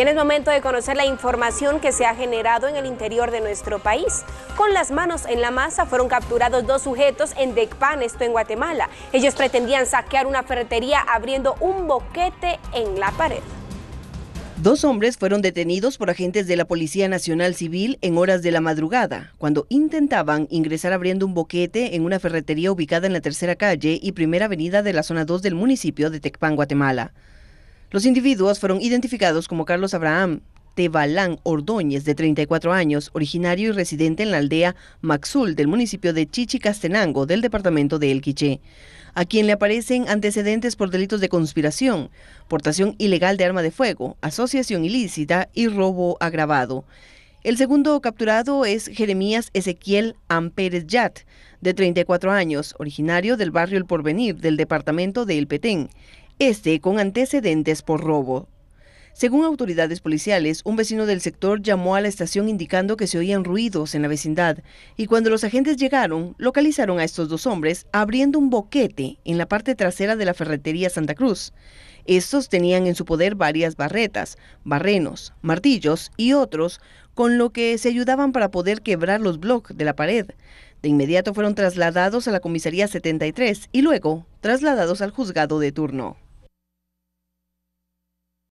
en el momento de conocer la información que se ha generado en el interior de nuestro país. Con las manos en la masa fueron capturados dos sujetos en Decpan, esto en Guatemala. Ellos pretendían saquear una ferretería abriendo un boquete en la pared. Dos hombres fueron detenidos por agentes de la Policía Nacional Civil en horas de la madrugada, cuando intentaban ingresar abriendo un boquete en una ferretería ubicada en la tercera calle y primera avenida de la zona 2 del municipio de Tecpan, Guatemala. Los individuos fueron identificados como Carlos Abraham Tebalán Ordóñez, de 34 años, originario y residente en la aldea Maxul del municipio de Chichicastenango del departamento de El Quiché, a quien le aparecen antecedentes por delitos de conspiración, portación ilegal de arma de fuego, asociación ilícita y robo agravado. El segundo capturado es Jeremías Ezequiel Ampérez Yat, de 34 años, originario del barrio El Porvenir del departamento de El Petén este con antecedentes por robo. Según autoridades policiales, un vecino del sector llamó a la estación indicando que se oían ruidos en la vecindad y cuando los agentes llegaron, localizaron a estos dos hombres abriendo un boquete en la parte trasera de la ferretería Santa Cruz. Estos tenían en su poder varias barretas, barrenos, martillos y otros, con lo que se ayudaban para poder quebrar los bloques de la pared. De inmediato fueron trasladados a la comisaría 73 y luego trasladados al juzgado de turno.